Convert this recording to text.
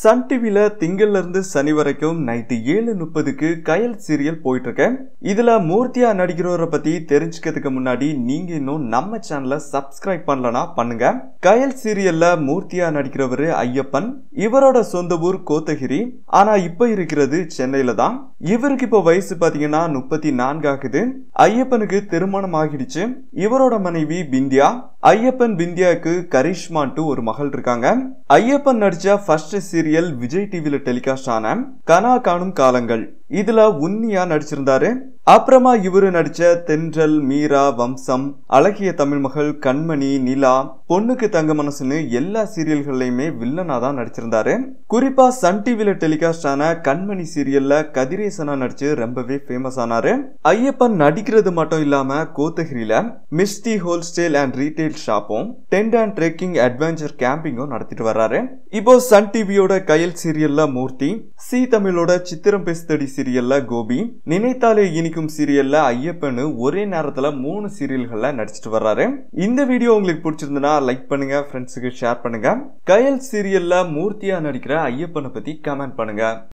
Sun டிவியில் திங்கள்லேருந்து சனி வரைக்கும் night ஏழு முப்பதுக்கு கயல் சீரியல் போயிட்டுருக்கேன் இதில் மூர்த்தியா நடிக்கிறவரை பற்றி தெரிஞ்சுக்கிறதுக்கு முன்னாடி நீங்கள் இன்னும் நம்ம சேனலை சப்ஸ்கிரைப் பண்ணலனா பண்ணுங்க கயல் சீரியலில் மூர்த்தியா நடிக்கிறவர் ஐயப்பன் இவரோட சொந்த ஊர் கோத்தகிரி ஆனால் இப்போ இருக்கிறது சென்னையில் தான் இவருக்கு இப்போ வயசு பார்த்தீங்கன்னா முப்பத்தி நான்கு ஆகுது ஐயப்பனுக்கு திருமணம் ஆகிடுச்சு இவரோட மனைவி பிந்தியா ஐயப்பன் பிந்தியாவுக்கு கரிஷ்மான்ட்டு ஒரு மகள் இருக்காங்க ஐயப்பன் நடிச்ச ஃபர்ஸ்ட் சீரியல் விஜய் டிவியில் டெலிகாஸ்ட் ஆன கனா காணும் காலங்கள் இதுல உன்னியா நடிச்சிருந்தாரு அப்புறமா இவரு நடிச்ச தென்றல் மீரா வம்சம் அழகிய தமிழ் மகள் கண்மணி நிலா பொண்ணுக்கு தங்க மனசுன்னு எல்லா சீரியல்கள்லயுமே வில்லனா தான் நடிச்சிருந்தாரு குறிப்பா சன் டிவில டெலிகாஸ்ட் ஆன கண்மணி சீரியல்ல கதிரேசனா நடிச்சு ரொம்பவே ஃபேமஸ் ஆனாரு ஐயப்பன் நடிக்கிறது மட்டும் இல்லாம கோத்தகிரியில மிஸ்டி ஹோல்ஸ்டேல் அண்ட் ரீட்டைல் ஷாப்பும் டென்ட் அண்ட் ட்ரெக்கிங் அட்வென்ச்சர் கேம்பிங்கும் நடத்திட்டு வர்றாரு இப்போ சன் டிவியோட கையல் சீரியல்ல மூர்த்தி சி தமிழோட சித்திரம் பேசுதடி சீரியல்ல கோபி நினைத்தாலே இனிக்கும் சீரியல்ல ஐயப்பனு ஒரே நேரத்துல மூணு சீரியல்கள்ல நடிச்சிட்டு வர்றாரு இந்த வீடியோ உங்களுக்கு பிடிச்சிருந்தனா லைக் பண்ணுங்க ஃப்ரெண்ட்ஸுக்கு ஷேர் பண்ணுங்க கயல் சீரியல்ல மூர்த்தியா நடிக்கிற ஐயப்பனை பத்தி கமெண்ட் பண்ணுங்க